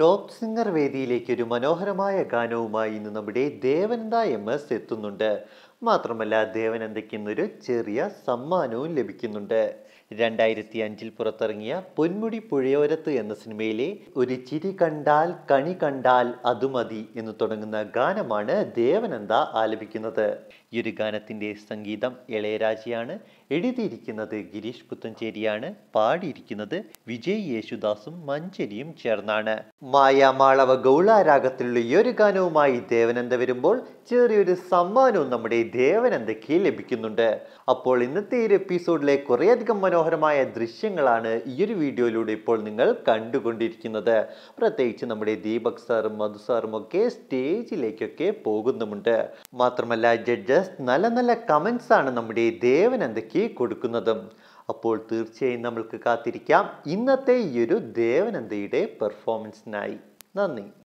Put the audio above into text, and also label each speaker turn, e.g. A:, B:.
A: top singer വേദിയിലേക്ക് ഒരു മനോഹരമായ ഗാനവുമായി ഇന്ന് നമ്മുടെ ദേവനന്ദ എം എസ് എത്തുന്നുണ്ട് മാത്രമല്ല ദേവനന്ദയ്ക്കെന്നൊരു ചെറിയ സമ്മാനവും ലഭിക്കുന്നുണ്ട് രണ്ടായിരത്തി അഞ്ചിൽ പുറത്തിറങ്ങിയ പൊന്മുടി പുഴയോരത്ത് എന്ന സിനിമയിലെ ഒരു ചിരി കണ്ടാൽ കണി കണ്ടാൽ അത് മതി എന്ന് തുടങ്ങുന്ന ഗാനമാണ് ദേവനന്ദ ആലപിക്കുന്നത് ഈ ഒരു ഗാനത്തിൻ്റെ സംഗീതം ഇളയരാജയാണ് എഴുതിയിരിക്കുന്നത് ഗിരീഷ് പുത്തഞ്ചേരിയാണ് പാടിയിരിക്കുന്നത് വിജയ് യേശുദാസും മഞ്ചരിയും ചേർന്നാണ് മായാമാളവ ഗൗളാരാഗത്തിലുള്ള ഈ ഒരു ഗാനവുമായി ദേവനന്ദ വരുമ്പോൾ ചെറിയൊരു സമ്മാനവും നമ്മുടെ ദേവൻ എന്തൊക്കെ ലഭിക്കുന്നുണ്ട് അപ്പോൾ ഇന്നത്തെ ഈ ഒരു എപ്പിസോഡിലെ കുറേയധികം മനോഹരമായ ദൃശ്യങ്ങളാണ് ഈ ഒരു വീഡിയോയിലൂടെ ഇപ്പോൾ നിങ്ങൾ കണ്ടുകൊണ്ടിരിക്കുന്നത് പ്രത്യേകിച്ച് നമ്മുടെ ദീപക് സാറും മധു സാറും ഒക്കെ സ്റ്റേജിലേക്കൊക്കെ പോകുന്നുമുണ്ട് മാത്രമല്ല ജഡ്ജസ് നല്ല നല്ല കമൻസ് ആണ് നമ്മുടെ ദേവൻ എന്തൊക്കെ കൊടുക്കുന്നതും അപ്പോൾ തീർച്ചയായും നമ്മൾക്ക് കാത്തിരിക്കാം ഇന്നത്തെ ഈ ഒരു ദേവനന്ദയുടെ പെർഫോമൻസിനായി
B: നന്ദി